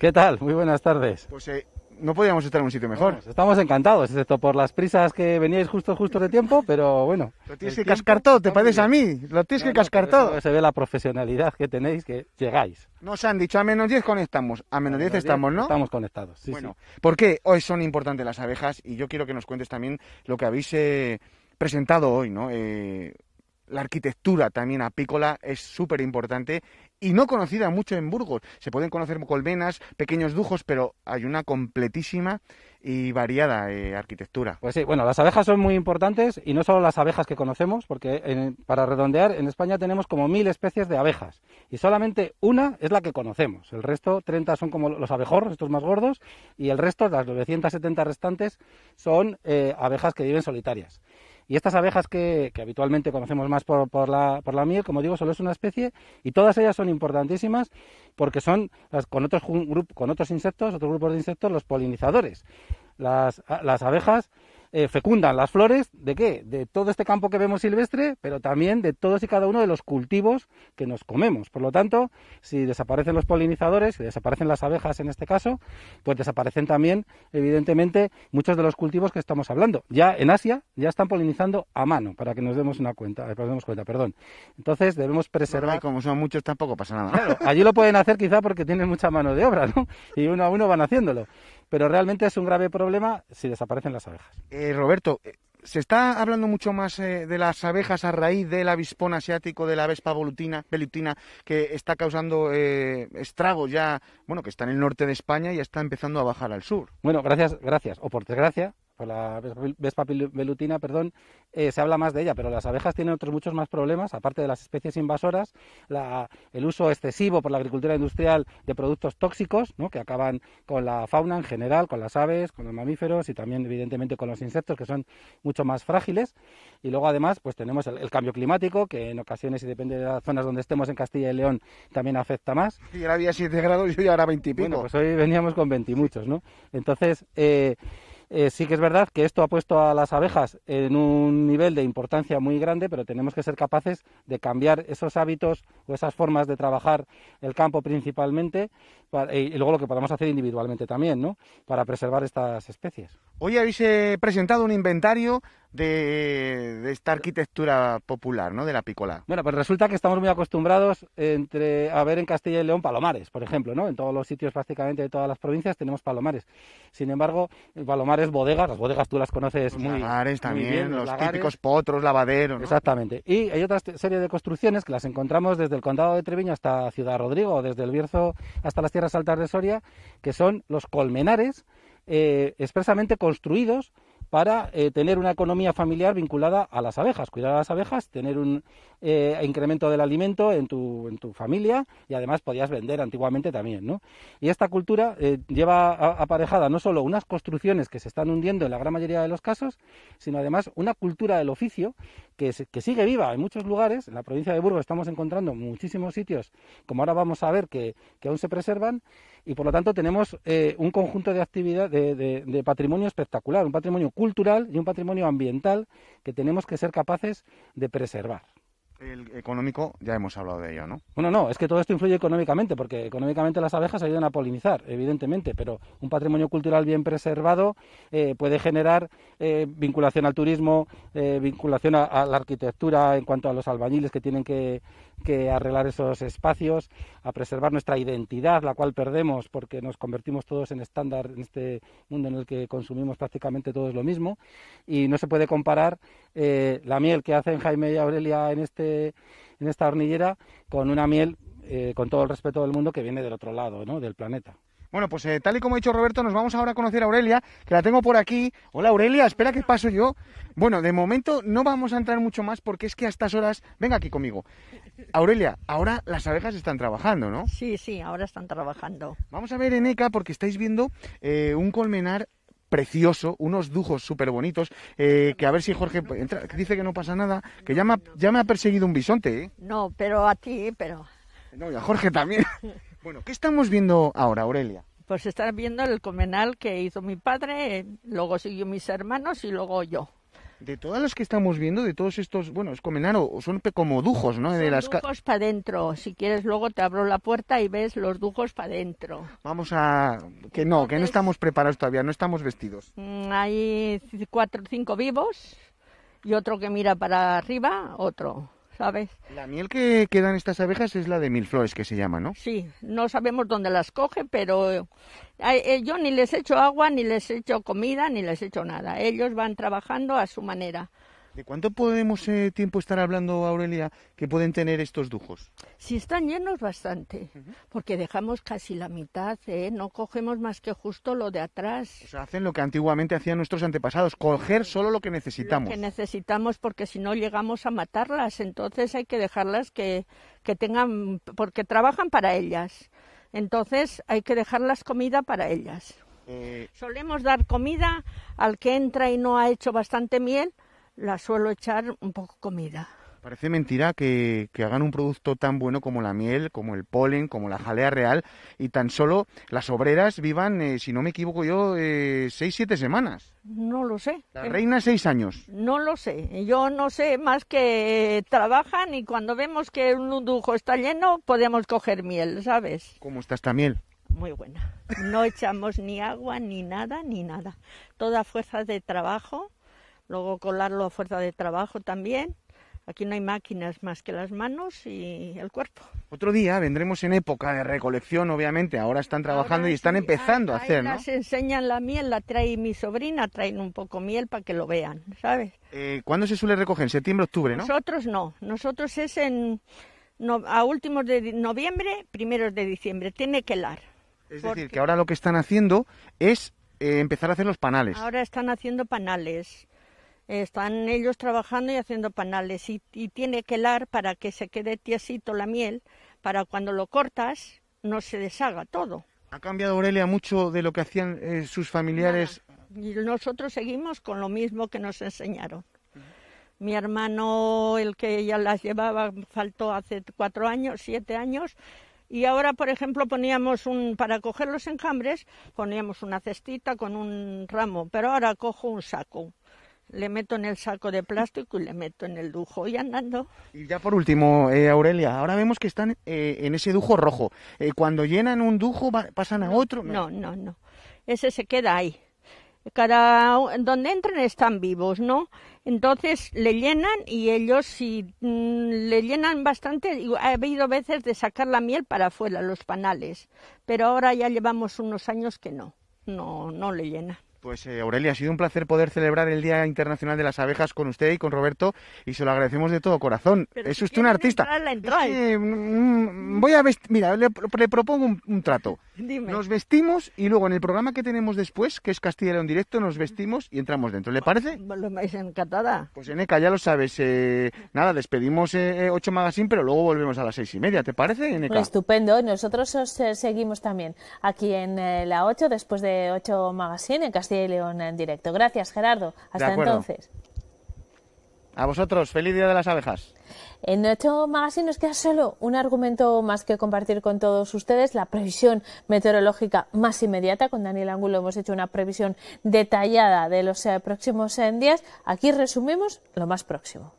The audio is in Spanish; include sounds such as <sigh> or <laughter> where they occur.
¿Qué tal? Muy buenas tardes. Pues eh, no podíamos estar en un sitio mejor. estamos encantados, excepto por las prisas que veníais justo justo de tiempo, pero bueno. Lo tienes que ¿te parece a mí? Lo tienes que cascar todo. Se ve la profesionalidad que tenéis, que llegáis. Nos han dicho a menos 10 conectamos, a menos 10 estamos, ¿no? Estamos conectados, sí, Bueno, ¿por qué hoy son importantes las abejas? Y yo quiero que nos cuentes también lo que habéis eh, presentado hoy, ¿no? Eh, la arquitectura también apícola es súper importante y no conocida mucho en Burgos. Se pueden conocer colmenas, pequeños dujos, pero hay una completísima y variada eh, arquitectura. Pues sí, bueno, las abejas son muy importantes y no solo las abejas que conocemos, porque para redondear, en España tenemos como mil especies de abejas y solamente una es la que conocemos. El resto, 30 son como los abejorros, estos más gordos, y el resto, las 970 restantes, son eh, abejas que viven solitarias. Y estas abejas que, habitualmente conocemos más por, la, por, la, miel, como digo, solo es una especie y todas ellas son importantísimas porque son con, otros, con otros insectos, otros grupos de insectos, los polinizadores. las abejas eh, fecundan las flores de qué? De todo este campo que vemos silvestre, pero también de todos y cada uno de los cultivos que nos comemos. Por lo tanto, si desaparecen los polinizadores, si desaparecen las abejas en este caso, pues desaparecen también, evidentemente, muchos de los cultivos que estamos hablando. Ya en Asia ya están polinizando a mano, para que nos demos una cuenta, eh, nos demos cuenta, perdón. Entonces debemos preservar. como son muchos tampoco pasa nada. allí lo pueden hacer quizá porque tienen mucha mano de obra, ¿no? Y uno a uno van haciéndolo pero realmente es un grave problema si desaparecen las abejas. Eh, Roberto, eh, se está hablando mucho más eh, de las abejas a raíz del avispón asiático, de la vespa volutina, pelutina, que está causando estragos ya, bueno, que está en el norte de España y ya está empezando a bajar al sur. Bueno, gracias, gracias, o por desgracia, pues la Vespa velutina, perdón, eh, se habla más de ella, pero las abejas tienen otros muchos más problemas, aparte de las especies invasoras, la, el uso excesivo por la agricultura industrial de productos tóxicos, ¿no? que acaban con la fauna en general, con las aves, con los mamíferos y también evidentemente con los insectos, que son mucho más frágiles. Y luego además, pues tenemos el, cambio climático, que en ocasiones, y depende de las zonas donde estemos en Castilla y León, también afecta más. Y ahora había 7 grados y hoy ahora 20 pico. Bueno, pues hoy veníamos con 20 y muchos, ¿no? Entonces, eh, eh, sí que es verdad que esto ha puesto a las abejas en un nivel de importancia muy grande, pero tenemos que ser capaces de cambiar esos hábitos o esas formas de trabajar el campo principalmente eh, y luego lo que podamos hacer individualmente también, ¿no? Para preservar estas especies. Hoy habéis eh, presentado un inventario de, esta arquitectura popular, ¿no? De la picola. Bueno, pues resulta que estamos muy acostumbrados entre a ver en Castilla y León palomares, por ejemplo, ¿no? En todos los sitios prácticamente de todas las provincias tenemos palomares. Sin embargo, eh, palomares, bodegas, las bodegas tú las conoces los muy, también, los, típicos potros, lavaderos. Exactamente. Y hay otra este, serie de construcciones que las encontramos desde el condado de Treviño hasta Ciudad Rodrigo, desde el Bierzo hasta las tierras altas de Soria, que son los colmenares eh, expresamente construidos para eh, tener una economía familiar vinculada a las abejas, cuidar a las abejas, tener un eh, incremento del alimento en tu, en tu familia y además podías vender antiguamente también, ¿no? Y esta cultura eh, lleva aparejada no solo unas construcciones que se están hundiendo en la gran mayoría de los casos, sino además una cultura del oficio que, sigue viva en muchos lugares. En la provincia de Burgos estamos encontrando muchísimos sitios, como ahora vamos a ver, que, que aún se preservan y por lo tanto tenemos eh, un conjunto de actividad de, patrimonio espectacular, un patrimonio cultural y un patrimonio ambiental que tenemos que ser capaces de preservar. El económico, ya hemos hablado de ello, ¿no? Bueno, no, es que todo esto influye económicamente, porque económicamente las abejas ayudan a polinizar, evidentemente, pero un patrimonio cultural bien preservado eh, puede generar eh, vinculación al turismo, vinculación a, la arquitectura en cuanto a los albañiles que tienen que, que arreglar esos espacios, a preservar nuestra identidad, la cual perdemos porque nos convertimos todos en estándar en este mundo en el que consumimos prácticamente todos lo mismo. Y no se puede comparar eh, la miel que hacen Jaime y Aurelia en, este, en esta hornillera con una miel, eh, con todo el respeto del mundo, que viene del otro lado, ¿no? del planeta. Bueno, pues eh, tal y como ha dicho Roberto, nos vamos ahora a conocer a Aurelia, que la tengo por aquí. Hola Aurelia, espera que paso yo. Bueno, de momento no vamos a entrar mucho más porque es que a estas horas... Venga aquí conmigo. Aurelia, ahora las abejas están trabajando, ¿no? Sí, sí, ahora están trabajando. Vamos a ver ECA porque estáis viendo eh, un colmenar precioso, unos dujos súper bonitos, eh, que a ver si Jorge dice que no pasa nada, que ya me ha, ya me ha perseguido un bisonte. ¿eh? No, pero a ti, pero... No, y a Jorge también. <laughs> Bueno, ¿qué estamos viendo ahora, Aurelia? Pues estar viendo el comenal que hizo mi padre, eh, luego siguió mis hermanos y luego yo. De todas las que estamos viendo, de todos estos, bueno, es comenal o son como dujos, ¿no? de las dujos para adentro. Si quieres, luego te abro la puerta y ves los dujos para adentro. Vamos a. Que no, que no estamos preparados todavía, no estamos vestidos. Mm, hay cuatro o cinco vivos y otro que mira para arriba, otro. La miel que, quedan dan estas abejas es la de mil flores, que se llama, ¿no? Sí, no sabemos dónde las coge, pero eh, yo ni les echo agua, ni les echo comida, ni les echo nada. Ellos van trabajando a su manera. ¿De cuánto podemos eh, tiempo estar hablando, Aurelia, que pueden tener estos dujos? Si están llenos, bastante, porque dejamos casi la mitad, ¿eh? no cogemos más que justo lo de atrás. O sea, hacen lo que antiguamente hacían nuestros antepasados, coger solo lo que necesitamos. Lo que necesitamos, porque si no llegamos a matarlas, entonces hay que dejarlas que, tengan, porque trabajan para ellas. Entonces hay que dejarlas comida para ellas. Eh, Solemos dar comida al que entra y no ha hecho bastante miel, la suelo echar un poco comida. Parece mentira que, hagan un producto tan bueno como la miel, como el polen, como la jalea real, y tan solo las obreras vivan, eh, si no me equivoco yo, eh, seis, siete semanas. No lo sé. La eh, reina seis años. No lo sé. Yo no sé más que trabajan y cuando vemos que un lujo está lleno, podemos coger miel, ¿sabes? ¿Cómo está esta miel? Muy buena. No echamos ni agua, ni nada, ni nada. Toda fuerza de trabajo luego colarlo a fuerza de trabajo también. Aquí no hay máquinas más que las manos y el cuerpo. Otro día vendremos en época de recolección, obviamente. Ahora están trabajando y están empezando a hacer, ahí ¿no? enseñan la miel, la trae mi sobrina, traen un poco miel para que lo vean, ¿sabes? Eh, ¿Cuándo se suele recoger? ¿En septiembre, octubre, no? Nosotros no. Nosotros es en a últimos de noviembre, primeros de diciembre. Tiene que helar. Es decir, que ahora lo que están haciendo es eh, empezar a hacer los panales. Ahora están haciendo panales. Están ellos trabajando y haciendo panales y, tiene que helar para que se quede tiesito la miel, para cuando lo cortas no se deshaga todo. ¿Ha cambiado Aurelia mucho de lo que hacían eh, sus familiares? Y nosotros seguimos con lo mismo que nos enseñaron. Mi hermano, el que ya las llevaba, faltó hace cuatro años, siete años. Y ahora, por ejemplo, poníamos un, para coger los enjambres, poníamos una cestita con un ramo, pero ahora cojo un saco le meto en el saco de plástico y le meto en el dujo y andando. Y ya por último, eh, Aurelia, ahora vemos que están eh, en ese dujo rojo. Eh, cuando llenan un dujo, pasan a otro. No, no, no. Ese se queda ahí. Cada donde entran están vivos, ¿no? Entonces le llenan y ellos si mm, le llenan bastante, ha habido veces de sacar la miel para afuera los panales, pero ahora ya llevamos unos años que no, no, no le llenan. Pues eh, Aurelia, ha sido un placer poder celebrar el Día Internacional de las Abejas con usted y con Roberto y se lo agradecemos de todo corazón. Pero es usted un artista. Mm, mm, voy a mira, le, propongo un, trato. <laughs> Nos vestimos y luego en el programa que tenemos después, que es Castilla en León Directo, nos vestimos y entramos dentro. ¿Le parece? Pues, lo vais encantada. Pues Eneca, ya lo sabes. Eh, nada, despedimos 8 eh, Magazine, pero luego volvemos a las seis y media. ¿Te parece, Eneca? Pues estupendo. Nosotros os seguimos también aquí en la 8, después de 8 Magazine en Castilla León en directo. Gracias, Gerardo. Hasta entonces. A vosotros, feliz Día de las Abejas. En nuestro magazine nos queda solo un argumento más que compartir con todos ustedes, la previsión meteorológica más inmediata. Con Daniel Angulo hemos hecho una previsión detallada de los eh, próximos eh, días. Aquí resumimos lo más próximo.